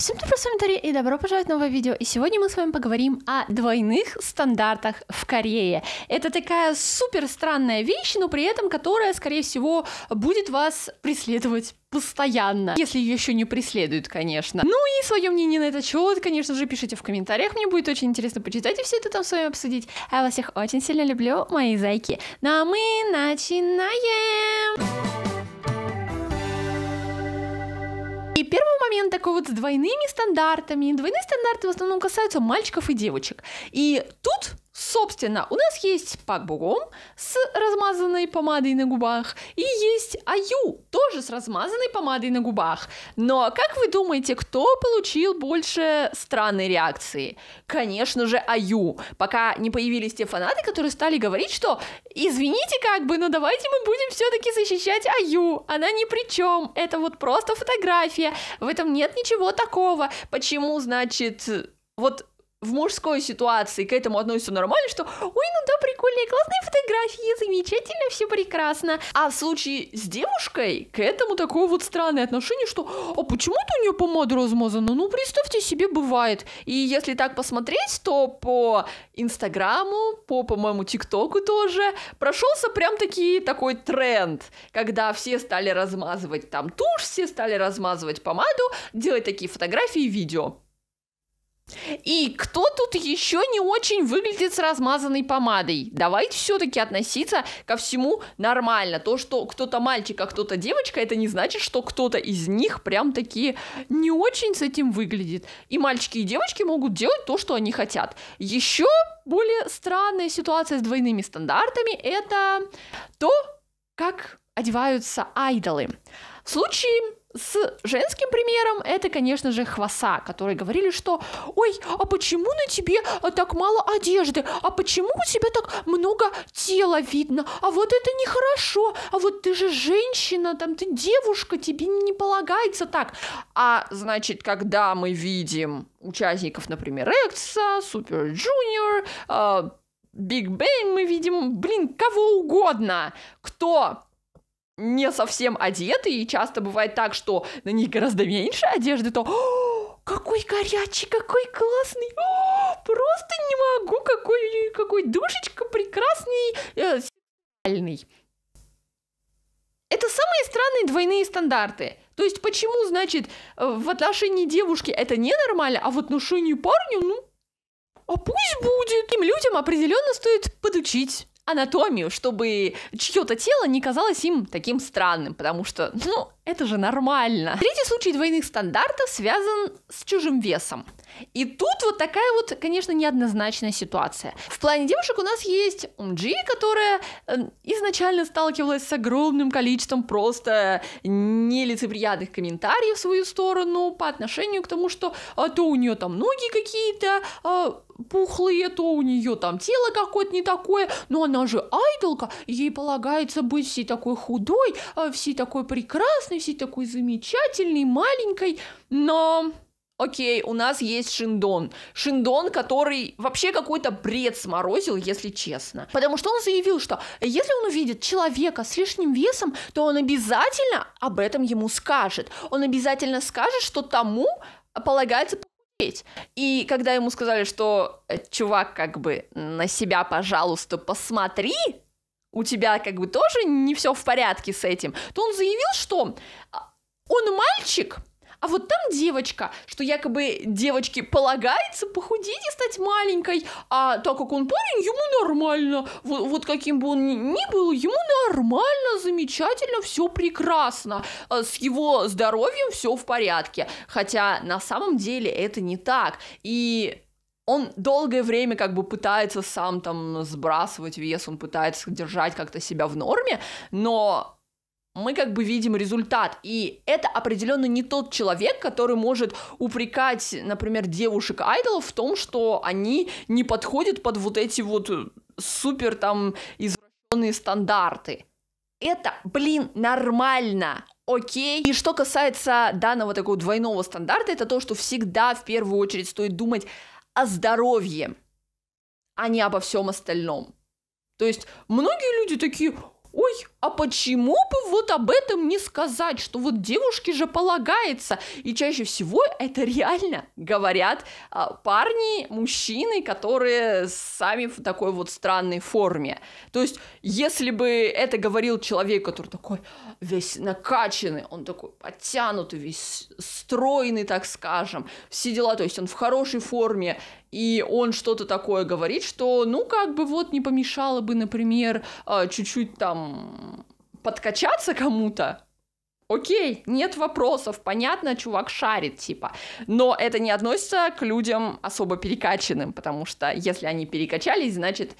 Всем привет, с вами Дарья и добро пожаловать в новое видео. И сегодня мы с вами поговорим о двойных стандартах в Корее. Это такая супер странная вещь, но при этом которая, скорее всего, будет вас преследовать постоянно, если ее еще не преследуют, конечно. Ну и свое мнение на этот счет, конечно же, пишите в комментариях, мне будет очень интересно почитать и все это там с вами обсудить. А я вас всех очень сильно люблю, мои зайки. Ну а мы начинаем! первый момент такой вот с двойными стандартами. Двойные стандарты в основном касаются мальчиков и девочек. И тут Собственно, у нас есть пакбогом с размазанной помадой на губах и есть аю, тоже с размазанной помадой на губах. Но как вы думаете, кто получил больше странной реакции? Конечно же, аю. Пока не появились те фанаты, которые стали говорить, что извините как бы, но давайте мы будем все-таки защищать аю. Она ни при чем. Это вот просто фотография. В этом нет ничего такого. Почему, значит, вот в мужской ситуации к этому относится нормально, что «Ой, ну да, прикольные, классные фотографии, замечательно, все прекрасно». А в случае с девушкой к этому такое вот странное отношение, что «А почему-то у нее помада размазана, ну представьте себе, бывает». И если так посмотреть, то по Инстаграму, по, по-моему, ТикТоку тоже прошелся прям таки такой тренд, когда все стали размазывать там тушь, все стали размазывать помаду, делать такие фотографии и видео. И кто тут еще не очень выглядит с размазанной помадой? Давайте все-таки относиться ко всему нормально. То, что кто-то мальчик, а кто-то девочка, это не значит, что кто-то из них прям такие не очень с этим выглядит. И мальчики, и девочки могут делать то, что они хотят. Еще более странная ситуация с двойными стандартами – это то, как одеваются айдолы. В случае с женским примером это, конечно же, хваса, которые говорили, что «Ой, а почему на тебе э, так мало одежды? А почему у тебя так много тела видно? А вот это нехорошо, а вот ты же женщина, там ты девушка, тебе не полагается так». А значит, когда мы видим участников, например, Экса, Супер Джуниор, э, Биг Бэнг, мы видим, блин, кого угодно, кто не совсем одеты, и часто бывает так, что на них гораздо меньше одежды, то какой горячий, какой классный, О, просто не могу, какой, какой душечка прекрасный, э, сексуальный. Это самые странные двойные стандарты. То есть почему, значит, э, в отношении девушки это ненормально, а в отношении парня, ну, а пусть будет. Им людям определенно стоит подучить анатомию, чтобы чье-то тело не казалось им таким странным, потому что, ну, это же нормально. Третий случай двойных стандартов связан с чужим весом. И тут вот такая вот, конечно, неоднозначная ситуация. В плане девушек у нас есть Умджи, которая эм, изначально сталкивалась с огромным количеством просто нелицеприятных комментариев в свою сторону по отношению к тому, что а, то у нее там ноги какие-то а, пухлые, то у нее там тело какое-то не такое, но она же айдолка, ей полагается быть всей такой худой, а, всей такой прекрасной, всей такой замечательной, маленькой, но окей, у нас есть Шиндон. Шиндон, который вообще какой-то бред сморозил, если честно. Потому что он заявил, что если он увидит человека с лишним весом, то он обязательно об этом ему скажет. Он обязательно скажет, что тому полагается похудеть. И когда ему сказали, что э, чувак, как бы на себя, пожалуйста, посмотри, у тебя как бы тоже не все в порядке с этим, то он заявил, что а, он мальчик, а вот там девочка, что якобы девочке полагается похудеть и стать маленькой, а так как он парень, ему нормально, вот, вот каким бы он ни был, ему нормально, замечательно, все прекрасно, э, с его здоровьем все в порядке, хотя на самом деле это не так, и он долгое время как бы пытается сам там сбрасывать вес, он пытается держать как-то себя в норме, но мы как бы видим результат. И это определенно не тот человек, который может упрекать, например, девушек-айдолов в том, что они не подходят под вот эти вот э, супер там извращенные стандарты. Это, блин, нормально. Окей. И что касается данного такого двойного стандарта, это то, что всегда в первую очередь стоит думать о здоровье, а не обо всем остальном. То есть многие люди такие, ой, а почему бы вот об этом не сказать, что вот девушке же полагается. И чаще всего это реально говорят а, парни, мужчины, которые сами в такой вот странной форме. То есть, если бы это говорил человек, который такой весь накачанный, он такой подтянутый, весь стройный, так скажем, все дела, то есть он в хорошей форме, и он что-то такое говорит, что, ну, как бы вот не помешало бы, например, а, чуть-чуть там подкачаться кому-то, Окей, нет вопросов, понятно, чувак шарит, типа. Но это не относится к людям особо перекачанным, потому что если они перекачались, значит,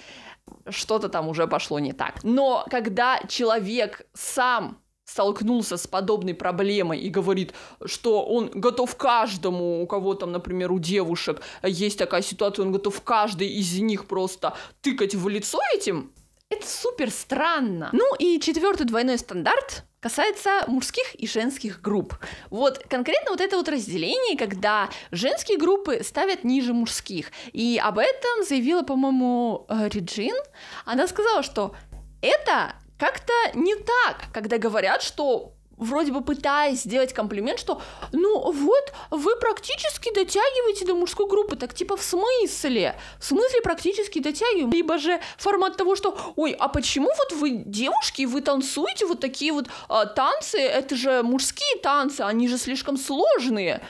что-то там уже пошло не так. Но когда человек сам столкнулся с подобной проблемой и говорит, что он готов каждому, у кого там, например, у девушек есть такая ситуация, он готов каждый из них просто тыкать в лицо этим, это супер странно. Ну и четвертый двойной стандарт касается мужских и женских групп. Вот конкретно вот это вот разделение, когда женские группы ставят ниже мужских. И об этом заявила, по-моему, э, Реджин. Она сказала, что это как-то не так, когда говорят, что вроде бы пытаясь сделать комплимент, что ну вот вы практически дотягиваете до мужской группы, так типа в смысле? В смысле практически дотягиваем? Либо же формат того, что ой, а почему вот вы девушки, вы танцуете вот такие вот а, танцы, это же мужские танцы, они же слишком сложные.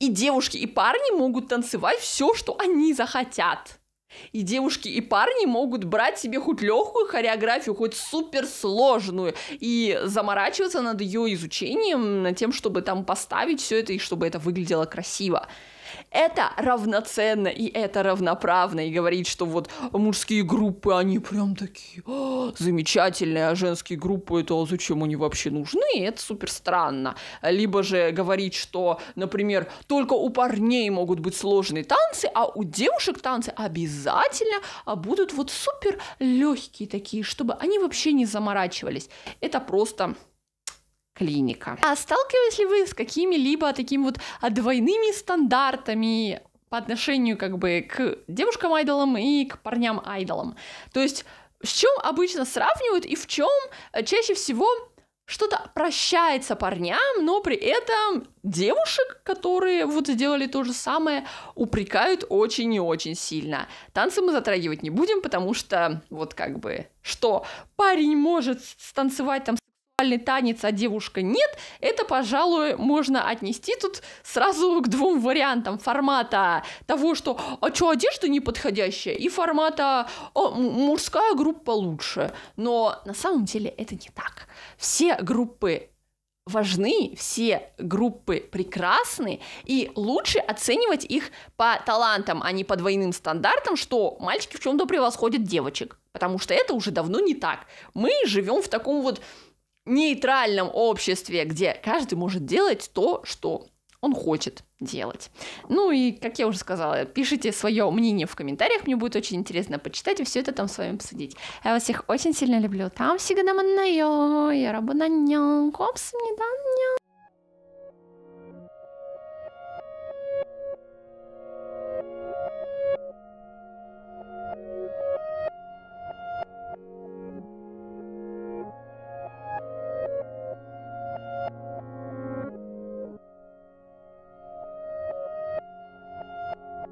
И девушки, и парни могут танцевать все, что они захотят. И девушки, и парни могут брать себе хоть легкую хореографию, хоть суперсложную, и заморачиваться над ее изучением, над тем, чтобы там поставить все это и чтобы это выглядело красиво. Это равноценно и это равноправно. И говорить, что вот мужские группы, они прям такие «А, замечательные, а женские группы, это а зачем они вообще нужны? Это супер странно. Либо же говорить, что, например, только у парней могут быть сложные танцы, а у девушек танцы обязательно а будут вот супер легкие такие, чтобы они вообще не заморачивались. Это просто клиника. А сталкивались ли вы с какими-либо такими вот двойными стандартами по отношению как бы к девушкам-айдолам и к парням-айдолам? То есть с чем обычно сравнивают и в чем э, чаще всего что-то прощается парням, но при этом девушек, которые вот сделали то же самое, упрекают очень и очень сильно. Танцы мы затрагивать не будем, потому что вот как бы что парень может станцевать там танец, а девушка нет, это, пожалуй, можно отнести тут сразу к двум вариантам формата того, что «а чё, одежда неподходящая?» и формата «О, «А, мужская группа лучше». Но на самом деле это не так. Все группы важны, все группы прекрасны, и лучше оценивать их по талантам, а не по двойным стандартам, что мальчики в чем-то превосходят девочек, потому что это уже давно не так. Мы живем в таком вот нейтральном обществе, где каждый может делать то, что он хочет делать. Ну и, как я уже сказала, пишите свое мнение в комментариях, мне будет очень интересно почитать и все это там с вами обсудить. Я вас всех очень сильно люблю. Там всегда я работа нянь,